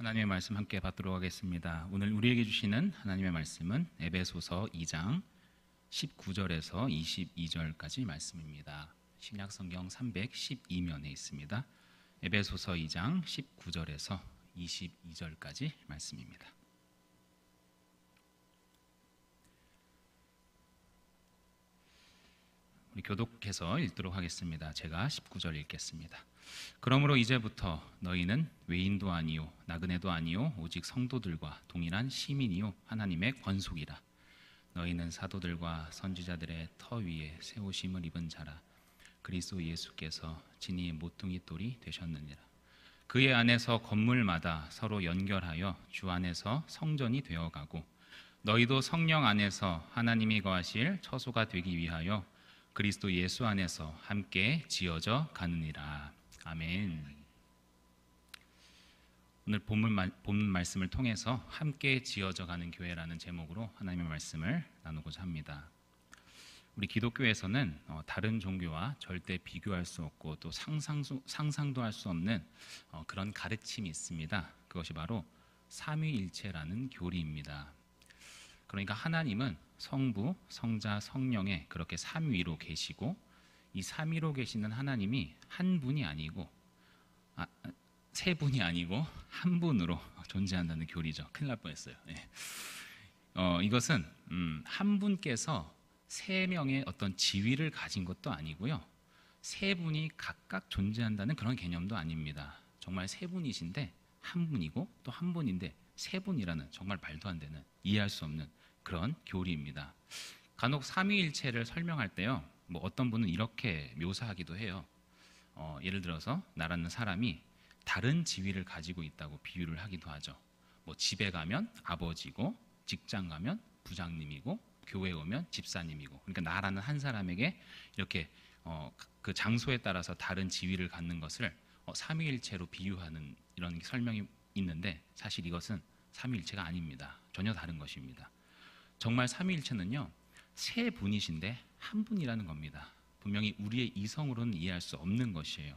하나님의 말씀 함께 받도록 하겠습니다. 오늘 우리에게 주시는 하나님의 말씀은 에베소서 2장 19절에서 22절까지 말씀입니다. 신약 성경 312면에 있습니다. 에베소서 2장 19절에서 22절까지 말씀입니다. 우리 교독해서 읽도록 하겠습니다. 제가 19절 읽겠습니다. 그러므로 이제부터 너희는 외인도 아니요 나그네도 아니요 오직 성도들과 동일한 시민이요 하나님의 권속이라 너희는 사도들과 선지자들의 터 위에 세우심을 입은 자라 그리스도 예수께서 진이 모퉁이 돌이 되셨느니라 그의 안에서 건물마다 서로 연결하여 주 안에서 성전이 되어가고 너희도 성령 안에서 하나님이 거하실 처소가 되기 위하여 그리스도 예수 안에서 함께 지어져 가느니라 아멘. 오늘 본문, 본문 말씀을 통해서 함께 지어져 가는 교회라는 제목으로 하나님의 말씀을 나누고자 합니다. 우리 기독교에서는 어, 다른 종교와 절대 비교할 수 없고 또 상상 상상도 할 수 없는 어, 그런 가르침이 있습니다. 그것이 바로 삼위일체라는 교리입니다. 그러니까 하나님은 성부, 성자, 성령에 그렇게 삼위로 계시고 이 삼위로 계시는 하나님이 한 분이 아니고 아, 세 분이 아니고 한 분으로 존재한다는 교리죠. 큰일 날 뻔했어요. 예. 어, 이것은 음, 한 분께서 세 명의 어떤 지위를 가진 것도 아니고요. 세 분이 각각 존재한다는 그런 개념도 아닙니다. 정말 세 분이신데 한 분이고 또 한 분인데 세 분이라는 정말 말도 안 되는 이해할 수 없는 그런 교리입니다. 간혹 삼위일체를 설명할 때요. 뭐 어떤 분은 이렇게 묘사하기도 해요. 어, 예를 들어서 나라는 사람이 다른 지위를 가지고 있다고 비유를 하기도 하죠. 뭐 집에 가면 아버지고 직장 가면 부장님이고 교회 오면 집사님이고 그러니까 나라는 한 사람에게 이렇게 어, 그 장소에 따라서 다른 지위를 갖는 것을 어, 삼위일체로 비유하는 이런 설명이 있는데 사실 이것은 삼위일체가 아닙니다. 전혀 다른 것입니다. 정말 삼위일체는요 세 분이신데 한 분이라는 겁니다. 분명히 우리의 이성으로는 이해할 수 없는 것이에요.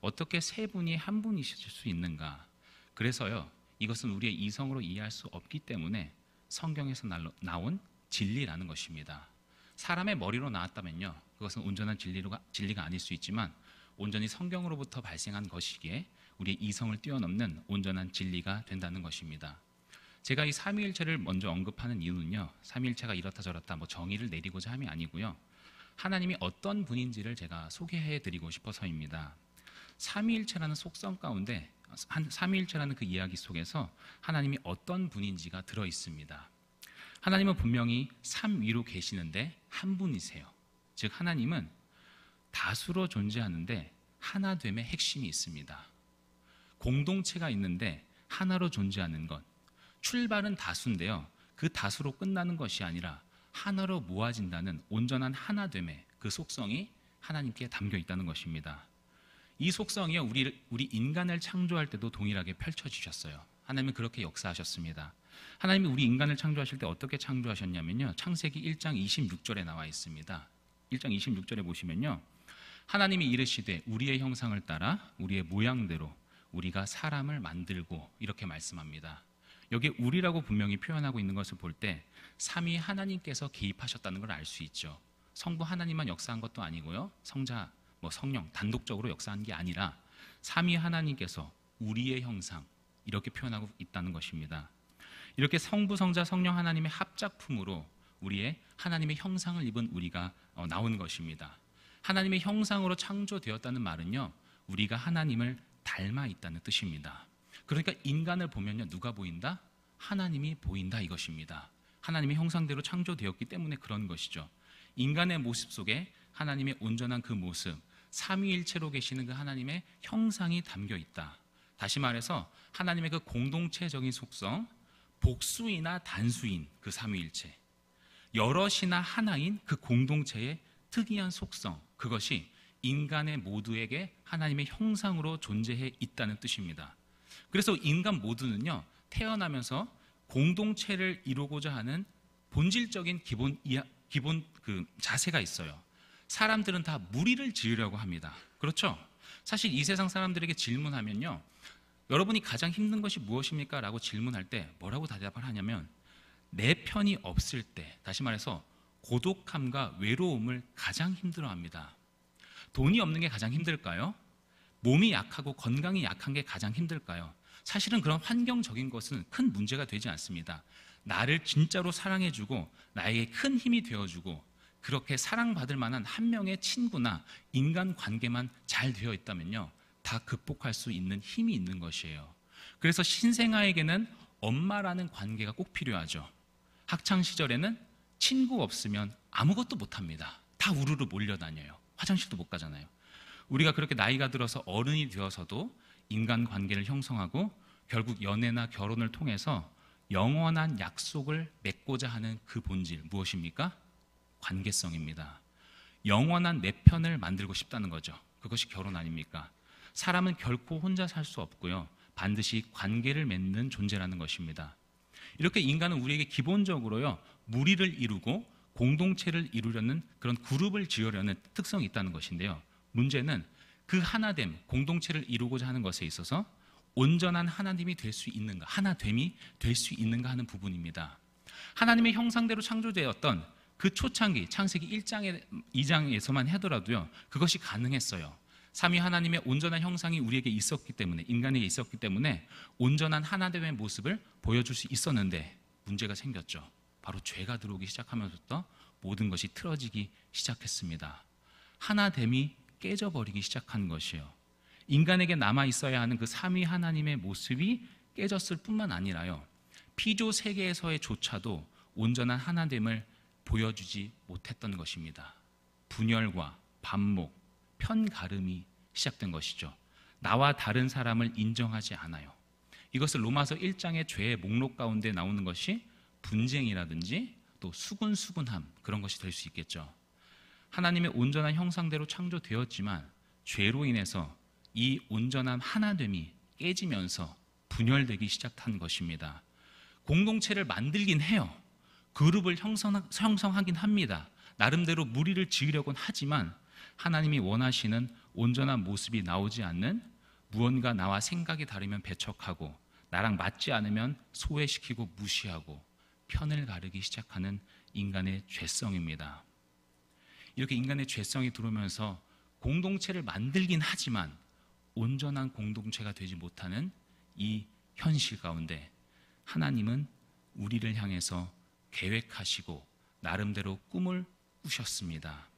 어떻게 세 분이 한 분이실 수 있는가? 그래서요, 이것은 우리의 이성으로 이해할 수 없기 때문에 성경에서 나온 진리라는 것입니다. 사람의 머리로 나왔다면요, 그것은 온전한 진리가, 진리가 아닐 수 있지만 온전히 성경으로부터 발생한 것이기에 우리의 이성을 뛰어넘는 온전한 진리가 된다는 것입니다. 제가 이 삼위일체를 먼저 언급하는 이유는요. 삼위일체가 이렇다 저렇다 뭐 정의를 내리고자 함이 아니고요. 하나님이 어떤 분인지를 제가 소개해 드리고 싶어서입니다. 삼위일체라는 속성 가운데 한 삼위일체라는 그 이야기 속에서 하나님이 어떤 분인지가 들어 있습니다. 하나님은 분명히 삼위로 계시는데 한 분이세요. 즉 하나님은 다수로 존재하는데 하나됨의 핵심이 있습니다. 공동체가 있는데 하나로 존재하는 것 출발은 다수인데요. 그 다수로 끝나는 것이 아니라 하나로 모아진다는 온전한 하나됨의 그 속성이 하나님께 담겨 있다는 것입니다. 이 속성이 우리 우리 인간을 창조할 때도 동일하게 펼쳐 주셨어요. 하나님은 그렇게 역사하셨습니다. 하나님이 우리 인간을 창조하실 때 어떻게 창조하셨냐면요. 창세기 1장 26절에 나와 있습니다. 1장 26절에 보시면요. 하나님이 이르시되 우리의 형상을 따라 우리의 모양대로 우리가 사람을 만들고 이렇게 말씀합니다. 여기 우리라고 분명히 표현하고 있는 것을 볼 때 삼위 하나님께서 개입하셨다는 걸 알 수 있죠. 성부 하나님만 역사한 것도 아니고요. 성자, 뭐 성령 단독적으로 역사한 게 아니라 삼위 하나님께서 우리의 형상 이렇게 표현하고 있다는 것입니다. 이렇게 성부, 성자, 성령 하나님의 합작품으로 우리의 하나님의 형상을 입은 우리가 어, 나온 것입니다. 하나님의 형상으로 창조되었다는 말은요. 우리가 하나님을 닮아 있다는 뜻입니다. 그러니까 인간을 보면요. 누가 보인다? 하나님이 보인다 이것입니다. 하나님의 형상대로 창조되었기 때문에 그런 것이죠. 인간의 모습 속에 하나님의 온전한 그 모습, 삼위일체로 계시는 그 하나님의 형상이 담겨 있다. 다시 말해서 하나님의 그 공동체적인 속성, 복수이나 단수인 그 삼위일체, 여럿이나 하나인 그 공동체의 특이한 속성, 그것이 인간의 모두에게 하나님의 형상으로 존재해 있다는 뜻입니다. 그래서 인간 모두는요, 태어나면서 공동체를 이루고자 하는 본질적인 기본 기본 그 자세가 있어요. 사람들은 다 무리를 지으려고 합니다. 그렇죠? 사실 이 세상 사람들에게 질문하면요. 여러분이 가장 힘든 것이 무엇입니까? 라고 질문할 때 뭐라고 대답을 하냐면 내 편이 없을 때, 다시 말해서 고독함과 외로움을 가장 힘들어 합니다. 돈이 없는 게 가장 힘들까요? 몸이 약하고 건강이 약한 게 가장 힘들까요? 사실은 그런 환경적인 것은 큰 문제가 되지 않습니다. 나를 진짜로 사랑해주고 나에게 큰 힘이 되어주고 그렇게 사랑받을 만한 한 명의 친구나 인간 관계만 잘 되어 있다면요. 다 극복할 수 있는 힘이 있는 것이에요. 그래서 신생아에게는 엄마라는 관계가 꼭 필요하죠. 학창 시절에는 친구 없으면 아무것도 못 합니다. 다 우르르 몰려다녀요. 화장실도 못 가잖아요. 우리가 그렇게 나이가 들어서 어른이 되어서도 인간 관계를 형성하고 결국 연애나 결혼을 통해서 영원한 약속을 맺고자 하는 그 본질 무엇입니까? 관계성입니다. 영원한 내 편을 만들고 싶다는 거죠. 그것이 결혼 아닙니까? 사람은 결코 혼자 살 수 없고요. 반드시 관계를 맺는 존재라는 것입니다. 이렇게 인간은 우리에게 기본적으로요. 무리를 이루고 공동체를 이루려는 그런 그룹을 지으려는 특성이 있다는 것인데요. 문제는 그 하나됨, 공동체를 이루고자 하는 것에 있어서 온전한 하나님이 될 수 있는가, 하나됨이 될 수 있는가 하는 부분입니다. 하나님의 형상대로 창조되었던 그 초창기, 창세기 1장에, 2장에서만 하더라도요, 그것이 가능했어요. 삼위 하나님의 온전한 형상이 우리에게 있었기 때문에, 인간에게 있었기 때문에 온전한 하나됨의 모습을 보여줄 수 있었는데 문제가 생겼죠. 바로 죄가 들어오기 시작하면서부터 모든 것이 틀어지기 시작했습니다. 하나됨이 깨져버리기 시작한 것이요. 인간에게 남아 있어야 하는 그 삼위 하나님의 모습이 깨졌을 뿐만 아니라요. 피조 세계에서의 조차도 온전한 하나됨을 보여주지 못했던 것입니다. 분열과 반목, 편가름이 시작된 것이죠. 나와 다른 사람을 인정하지 않아요. 이것을 로마서 1장의 죄의 목록 가운데 나오는 것이 분쟁이라든지 또 수군수군함 그런 것이 될 수 있겠죠. 하나님의 온전한 형상대로 창조되었지만 죄로 인해서 이 온전함 하나됨이 깨지면서 분열되기 시작한 것입니다. 공동체를 만들긴 해요. 그룹을 형성, 형성하긴 합니다. 나름대로 무리를 지으려곤 하지만 하나님이 원하시는 온전한 모습이 나오지 않는 무언가 나와 생각이 다르면 배척하고 나랑 맞지 않으면 소외시키고 무시하고 편을 가르기 시작하는 인간의 죄성입니다. 이렇게 인간의 죄성이 들어오면서 공동체를 만들긴 하지만 온전한 공동체가 되지 못하는 이 현실 가운데 하나님은 우리를 향해서 계획하시고 나름대로 꿈을 꾸셨습니다.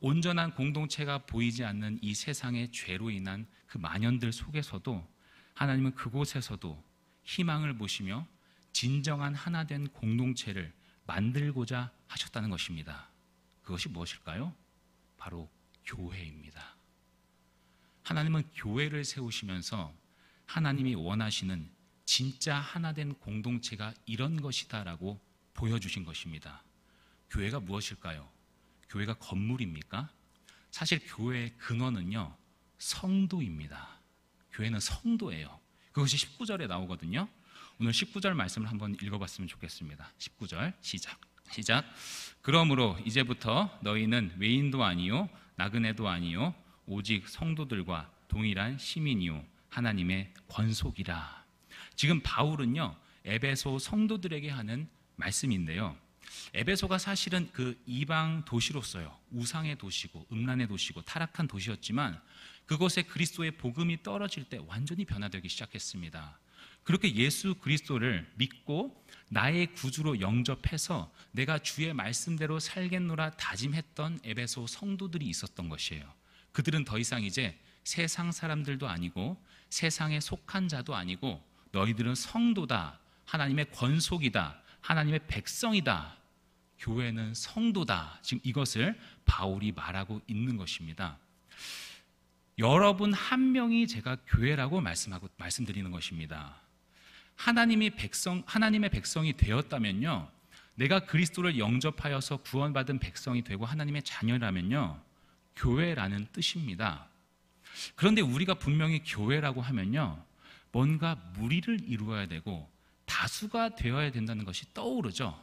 온전한 공동체가 보이지 않는 이 세상의 죄로 인한 그 만연들 속에서도 하나님은 그곳에서도 희망을 보시며 진정한 하나된 공동체를 만들고자 하셨다는 것입니다. 그것이 무엇일까요? 바로 교회입니다. 하나님은 교회를 세우시면서 하나님이 원하시는 진짜 하나된 공동체가 이런 것이다라고 보여주신 것입니다. 교회가 무엇일까요? 교회가 건물입니까? 사실 교회의 근원은요, 성도입니다. 교회는 성도예요. 그것이 19절에 나오거든요. 오늘 19절 말씀을 한번 읽어봤으면 좋겠습니다. 19절 시작. 시작. 그러므로 이제부터 너희는 외인도 아니요 나그네도 아니요 오직 성도들과 동일한 시민이요 하나님의 권속이라. 지금 바울은요 에베소 성도들에게 하는 말씀인데요. 에베소가 사실은 그 이방 도시로서요 우상의 도시고 음란의 도시고 타락한 도시였지만 그곳에 그리스도의 복음이 떨어질 때 완전히 변화되기 시작했습니다. 그렇게 예수 그리스도를 믿고 나의 구주로 영접해서 내가 주의 말씀대로 살겠노라 다짐했던 에베소 성도들이 있었던 것이에요. 그들은 더 이상 이제 세상 사람들도 아니고 세상에 속한 자도 아니고 너희들은 성도다. 하나님의 권속이다. 하나님의 백성이다. 교회는 성도다. 지금 이것을 바울이 말하고 있는 것입니다. 여러분 한 명이 제가 교회라고 말씀하고 말씀드리는 것입니다. 하나님이 백성 하나님의 백성이 되었다면요. 내가 그리스도를 영접하여서 구원받은 백성이 되고 하나님의 자녀라면요. 교회라는 뜻입니다. 그런데 우리가 분명히 교회라고 하면요. 뭔가 무리를 이루어야 되고 다수가 되어야 된다는 것이 떠오르죠.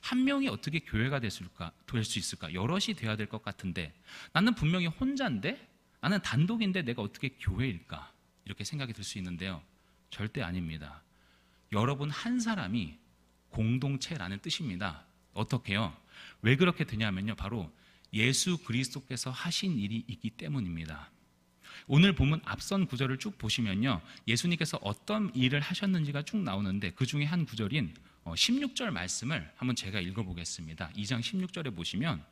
한 명이 어떻게 교회가 됐을까? 될 수 있을까? 여럿이 되어야 될 것 같은데 나는 분명히 혼자인데 나는 단독인데 내가 어떻게 교회일까? 이렇게 생각이 들 수 있는데요. 절대 아닙니다. 여러분 한 사람이 공동체라는 뜻입니다. 어떻게요? 왜 그렇게 되냐면요. 바로 예수 그리스도께서 하신 일이 있기 때문입니다. 오늘 보면 앞선 구절을 쭉 보시면요. 예수님께서 어떤 일을 하셨는지가 쭉 나오는데 그 중에 한 구절인 16절 어, 말씀을 한번 제가 읽어보겠습니다. 2장 16절에 보시면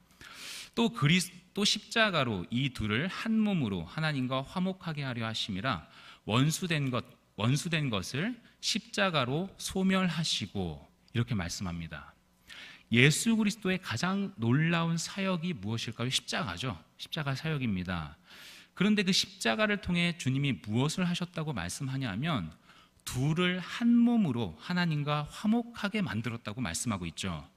또 그리스도 십자가로 이 둘을 한 몸으로 하나님과 화목하게 하려 하심이라 원수된 것 원수된 것을 십자가로 소멸하시고 이렇게 말씀합니다. 예수 그리스도의 가장 놀라운 사역이 무엇일까요? 십자가죠. 십자가 사역입니다. 그런데 그 십자가를 통해 주님이 무엇을 하셨다고 말씀하냐면 둘을 한 몸으로 하나님과 화목하게 만들었다고 말씀하고 있죠.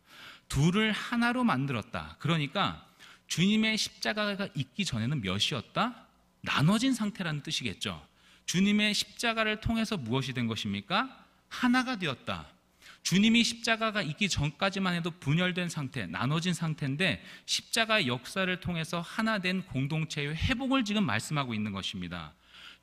둘을 하나로 만들었다. 그러니까 주님의 십자가가 있기 전에는 몇이었다? 나눠진 상태라는 뜻이겠죠. 주님의 십자가를 통해서 무엇이 된 것입니까? 하나가 되었다. 주님이 십자가가 있기 전까지만 해도 분열된 상태, 나눠진 상태인데 십자가의 역사를 통해서 하나 된 공동체의 회복을 지금 말씀하고 있는 것입니다.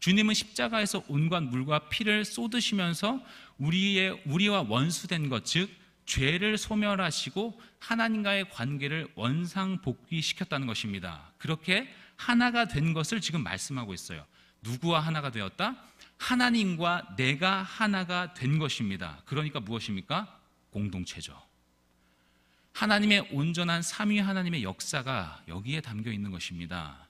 주님은 십자가에서 온갖 물과 피를 쏟으시면서 우리의 우리와 원수된 것, 즉 죄를 소멸하시고 하나님과의 관계를 원상복귀시켰다는 것입니다. 그렇게 하나가 된 것을 지금 말씀하고 있어요. 누구와 하나가 되었다? 하나님과 내가 하나가 된 것입니다. 그러니까 무엇입니까? 공동체죠. 하나님의 온전한 삼위 하나님의 역사가 여기에 담겨 있는 것입니다.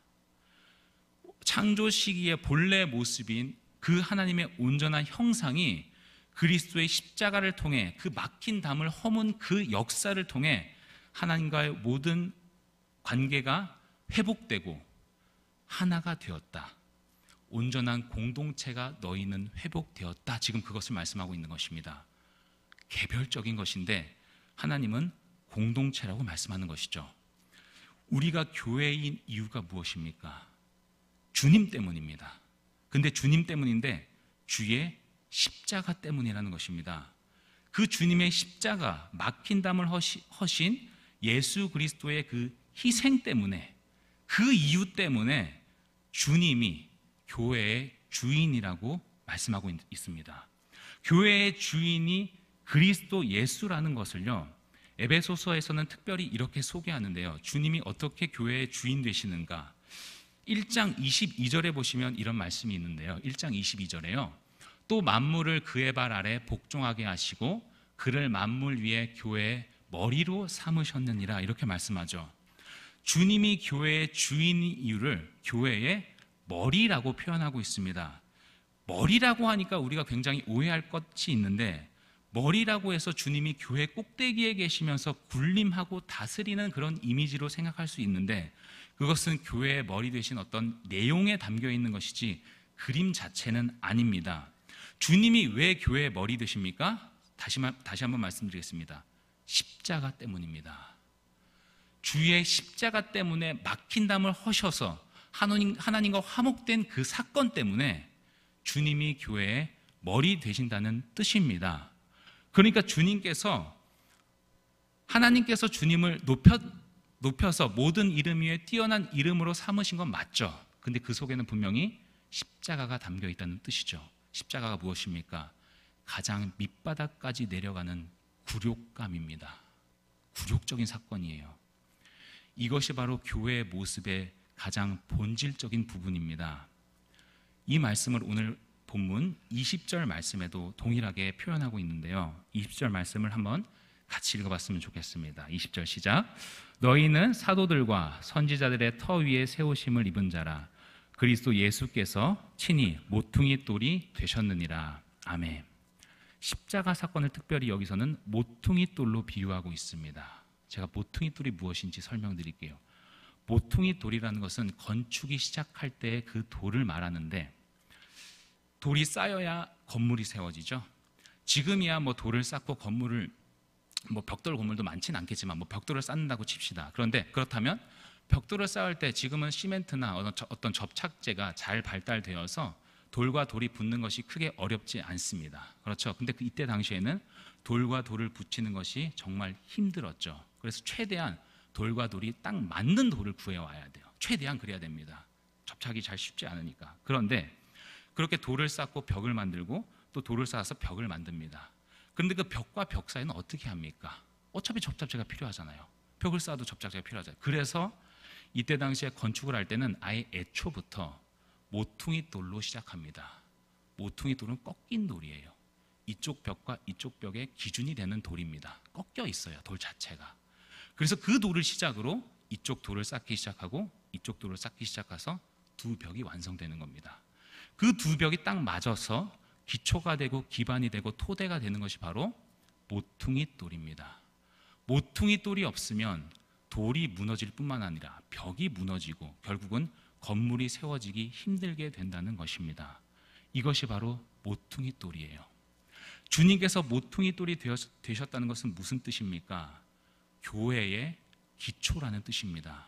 창조 시기의 본래 모습인 그 하나님의 온전한 형상이 그리스도의 십자가를 통해 그 막힌 담을 허문 그 역사를 통해 하나님과의 모든 관계가 회복되고 하나가 되었다. 온전한 공동체가 너희는 회복되었다. 지금 그것을 말씀하고 있는 것입니다. 개별적인 것인데 하나님은 공동체라고 말씀하는 것이죠. 우리가 교회인 이유가 무엇입니까? 주님 때문입니다. 근데 주님 때문인데 주의 십자가 때문이라는 것입니다. 그 주님의 십자가 막힌 담을 허신 예수 그리스도의 그 희생 때문에 그 이유 때문에 주님이 교회의 주인이라고 말씀하고 있습니다. 교회의 주인이 그리스도 예수라는 것을요. 에베소서에서는 특별히 이렇게 소개하는데요. 주님이 어떻게 교회의 주인 되시는가? 1장 22절에 보시면 이런 말씀이 있는데요. 1장 22절에요. 또 만물을 그의 발 아래 복종하게 하시고 그를 만물 위에 교회의 머리로 삼으셨느니라 이렇게 말씀하죠. 주님이 교회의 주인 이유를 교회의 머리라고 표현하고 있습니다. 머리라고 하니까 우리가 굉장히 오해할 것이 있는데 머리라고 해서 주님이 교회 꼭대기에 계시면서 군림하고 다스리는 그런 이미지로 생각할 수 있는데 그것은 교회의 머리 대신 어떤 내용에 담겨 있는 것이지 그림 자체는 아닙니다. 주님이 왜 교회의 머리 되십니까? 다시, 다시 한번 말씀드리겠습니다. 십자가 때문입니다. 주의 십자가 때문에 막힌담을 허셔서 하나님, 하나님과 화목된 그 사건 때문에 주님이 교회의 머리 되신다는 뜻입니다. 그러니까 주님께서 하나님께서 주님을 높여, 높여서 모든 이름 위에 뛰어난 이름으로 삼으신 건 맞죠. 근데 그 속에는 분명히 십자가가 담겨 있다는 뜻이죠. 십자가가 무엇입니까? 가장 밑바닥까지 내려가는 굴욕감입니다. 굴욕적인 사건이에요. 이것이 바로 교회의 모습의 가장 본질적인 부분입니다. 이 말씀을 오늘 본문 20절 말씀에도 동일하게 표현하고 있는데요. 20절 말씀을 한번 같이 읽어봤으면 좋겠습니다. 20절 시작. 너희는 사도들과 선지자들의 터 위에 세우심을 입은 자라. 그리스도 예수께서 친히 모퉁이 돌이 되셨느니라. 아멘. 십자가 사건을 특별히 여기서는 모퉁이 돌로 비유하고 있습니다. 제가 모퉁이 돌이 무엇인지 설명드릴게요. 모퉁이 돌이라는 것은 건축이 시작할 때 그 돌을 말하는데 돌이 쌓여야 건물이 세워지죠. 지금이야 뭐 돌을 쌓고 건물을 뭐 벽돌 건물도 많진 않겠지만 뭐 벽돌을 쌓는다고 칩시다. 그런데 그렇다면 벽돌을 쌓을 때 지금은 시멘트나 어떤 접착제가 잘 발달되어서 돌과 돌이 붙는 것이 크게 어렵지 않습니다. 그렇죠. 근데 그 이때 당시에는 돌과 돌을 붙이는 것이 정말 힘들었죠. 그래서 최대한 돌과 돌이 딱 맞는 돌을 구해와야 돼요. 최대한 그래야 됩니다. 접착이 잘 쉽지 않으니까. 그런데 그렇게 돌을 쌓고 벽을 만들고 또 돌을 쌓아서 벽을 만듭니다. 그런데 그 벽과 벽 사이는 어떻게 합니까? 어차피 접착제가 필요하잖아요. 벽을 쌓아도 접착제가 필요하잖아요. 그래서 이때 당시에 건축을 할 때는 아예 애초부터 모퉁이 돌로 시작합니다. 모퉁이 돌은 꺾인 돌이에요. 이쪽 벽과 이쪽 벽의 기준이 되는 돌입니다. 꺾여 있어요, 돌 자체가. 그래서 그 돌을 시작으로 이쪽 돌을 쌓기 시작하고 이쪽 돌을 쌓기 시작해서 두 벽이 완성되는 겁니다. 그 두 벽이 딱 맞아서 기초가 되고 기반이 되고 토대가 되는 것이 바로 모퉁이 돌입니다. 모퉁이 돌이 없으면 돌이 무너질 뿐만 아니라 벽이 무너지고 결국은 건물이 세워지기 힘들게 된다는 것입니다. 이것이 바로 모퉁이 돌이에요. 주님께서 모퉁이 돌이 되셨다는 것은 무슨 뜻입니까? 교회의 기초라는 뜻입니다.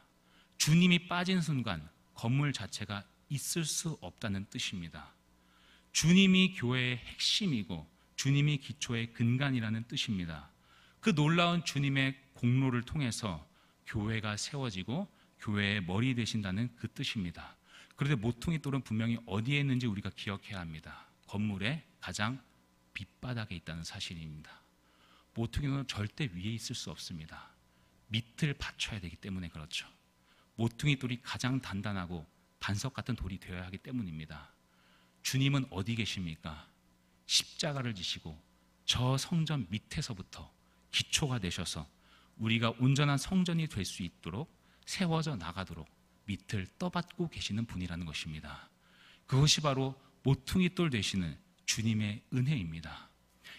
주님이 빠진 순간 건물 자체가 있을 수 없다는 뜻입니다. 주님이 교회의 핵심이고 주님이 기초의 근간이라는 뜻입니다. 그 놀라운 주님의 공로를 통해서 교회가 세워지고 교회의 머리 되신다는 그 뜻입니다. 그런데 모퉁이 돌은 분명히 어디에 있는지 우리가 기억해야 합니다. 건물의 가장 빗바닥에 있다는 사실입니다. 모퉁이 는 절대 위에 있을 수 없습니다. 밑을 받쳐야 되기 때문에 그렇죠. 모퉁이 돌이 가장 단단하고 반석 같은 돌이 되어야 하기 때문입니다. 주님은 어디 계십니까? 십자가를 지시고 저 성전 밑에서부터 기초가 되셔서 우리가 온전한 성전이 될 수 있도록 세워져 나가도록 밑을 떠받고 계시는 분이라는 것입니다. 그것이 바로 모퉁이 돌 되시는 주님의 은혜입니다.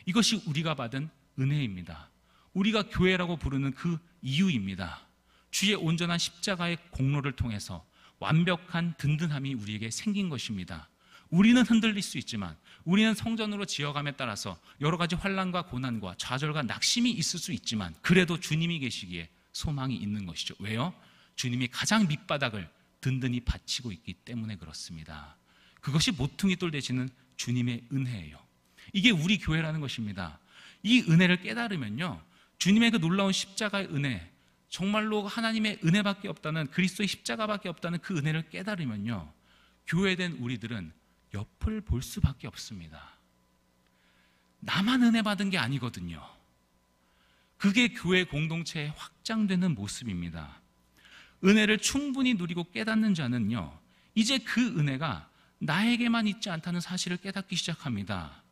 이것이 우리가 받은 은혜입니다. 우리가 교회라고 부르는 그 이유입니다. 주의 온전한 십자가의 공로를 통해서 완벽한 든든함이 우리에게 생긴 것입니다. 우리는 흔들릴 수 있지만 우리는 성전으로 지어감에 따라서 여러 가지 환란과 고난과 좌절과 낙심이 있을 수 있지만 그래도 주님이 계시기에 소망이 있는 것이죠. 왜요? 주님이 가장 밑바닥을 든든히 바치고 있기 때문에 그렇습니다. 그것이 모퉁이 돌 되시는 주님의 은혜예요. 이게 우리 교회라는 것입니다. 이 은혜를 깨달으면요. 주님의 그 놀라운 십자가의 은혜, 정말로 하나님의 은혜밖에 없다는 그리스도의 십자가밖에 없다는 그 은혜를 깨달으면요. 교회된 우리들은 옆을 볼 수밖에 없습니다. 나만 은혜 받은 게 아니거든요. 그게 교회 공동체의 확장되는 모습입니다. 은혜를 충분히 누리고 깨닫는 자는요. 이제 그 은혜가 나에게만 있지 않다는 사실을 깨닫기 시작합니다.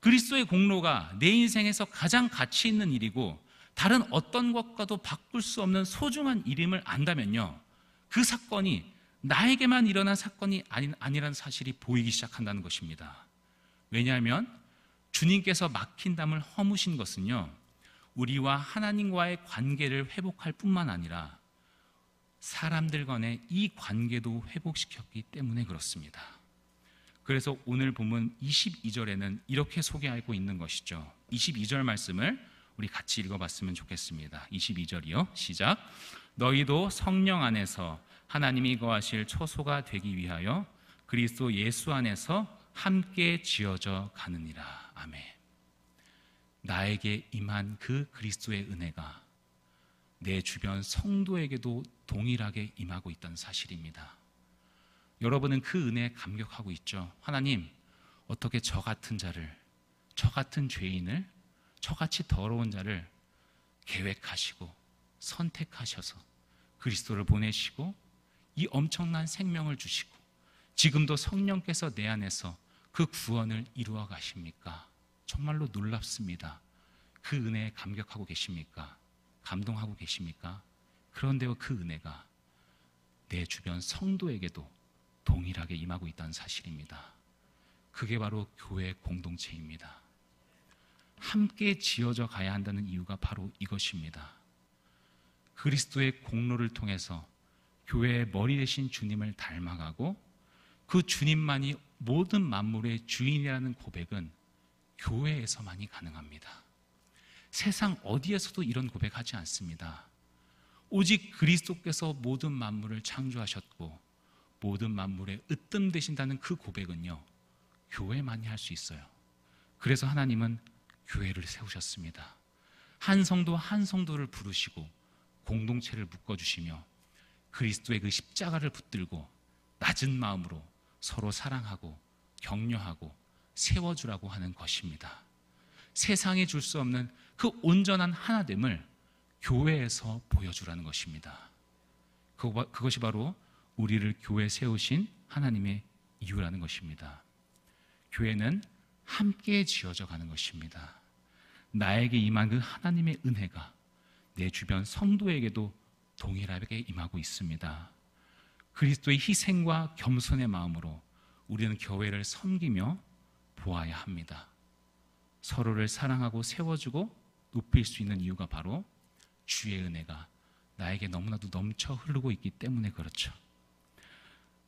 그리스도의 공로가 내 인생에서 가장 가치 있는 일이고 다른 어떤 것과도 바꿀 수 없는 소중한 일임을 안다면요. 그 사건이 나에게만 일어난 사건이 아니, 아니란 사실이 보이기 시작한다는 것입니다. 왜냐하면 주님께서 막힌 담을 허무신 것은요. 우리와 하나님과의 관계를 회복할 뿐만 아니라 사람들 간의 이 관계도 회복시켰기 때문에 그렇습니다. 그래서 오늘 보면 22절에는 이렇게 소개하고 있는 것이죠. 22절 말씀을 우리 같이 읽어봤으면 좋겠습니다. 22절이요. 시작. 너희도 성령 안에서 하나님이 거하실 초소가 되기 위하여 그리스도 예수 안에서 함께 지어져 가느니라. 아멘. 나에게 임한 그 그리스도의 은혜가 내 주변 성도에게도 동일하게 임하고 있다는 사실입니다. 여러분은 그 은혜에 감격하고 있죠. 하나님, 어떻게 저 같은 자를, 저 같은 죄인을, 저같이 더러운 자를 계획하시고 선택하셔서 그리스도를 보내시고 이 엄청난 생명을 주시고 지금도 성령께서 내 안에서 그 구원을 이루어 가십니까? 정말로 놀랍습니다. 그 은혜에 감격하고 계십니까? 감동하고 계십니까? 그런데요, 그 은혜가 내 주변 성도에게도 동일하게 임하고 있다는 사실입니다. 그게 바로 교회 공동체입니다. 함께 지어져 가야 한다는 이유가 바로 이것입니다. 그리스도의 공로를 통해서 교회의 머리 대신 주님을 닮아가고 그 주님만이 모든 만물의 주인이라는 고백은 교회에서만이 가능합니다. 세상 어디에서도 이런 고백하지 않습니다. 오직 그리스도께서 모든 만물을 창조하셨고 모든 만물에 으뜸 되신다는 그 고백은요. 교회만이 할 수 있어요. 그래서 하나님은 교회를 세우셨습니다. 한 성도 한 성도를 부르시고 공동체를 묶어 주시며 그리스도의 그 십자가를 붙들고 낮은 마음으로 서로 사랑하고 격려하고 세워주라고 하는 것입니다. 세상에 줄 수 없는 그 온전한 하나됨을 교회에서 보여주라는 것입니다. 그것이 바로 우리를 교회 세우신 하나님의 이유라는 것입니다. 교회는 함께 지어져 가는 것입니다. 나에게 임한 그 하나님의 은혜가 내 주변 성도에게도 동일하게 임하고 있습니다. 그리스도의 희생과 겸손의 마음으로 우리는 교회를 섬기며 보아야 합니다. 서로를 사랑하고 세워주고 높일 수 있는 이유가 바로 주의 은혜가 나에게 너무나도 넘쳐 흐르고 있기 때문에 그렇죠.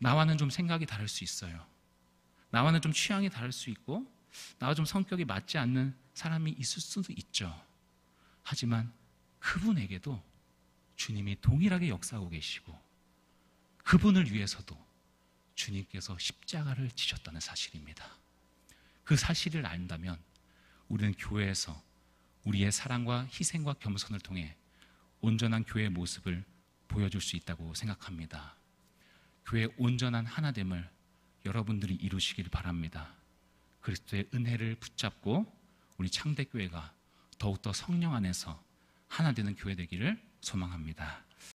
나와는 좀 생각이 다를 수 있어요. 나와는 좀 취향이 다를 수 있고, 나와 좀 성격이 맞지 않는 사람이 있을 수도 있죠. 하지만 그분에게도 주님이 동일하게 역사하고 계시고, 그분을 위해서도 주님께서 십자가를 지셨다는 사실입니다. 그 사실을 안다면 우리는 교회에서 우리의 사랑과 희생과 겸손을 통해 온전한 교회의 모습을 보여줄 수 있다고 생각합니다. 교회의 온전한 하나됨을 여러분들이 이루시길 바랍니다. 그리스도의 은혜를 붙잡고 우리 창대교회가 더욱더 성령 안에서 하나 되는 교회 되기를 소망합니다.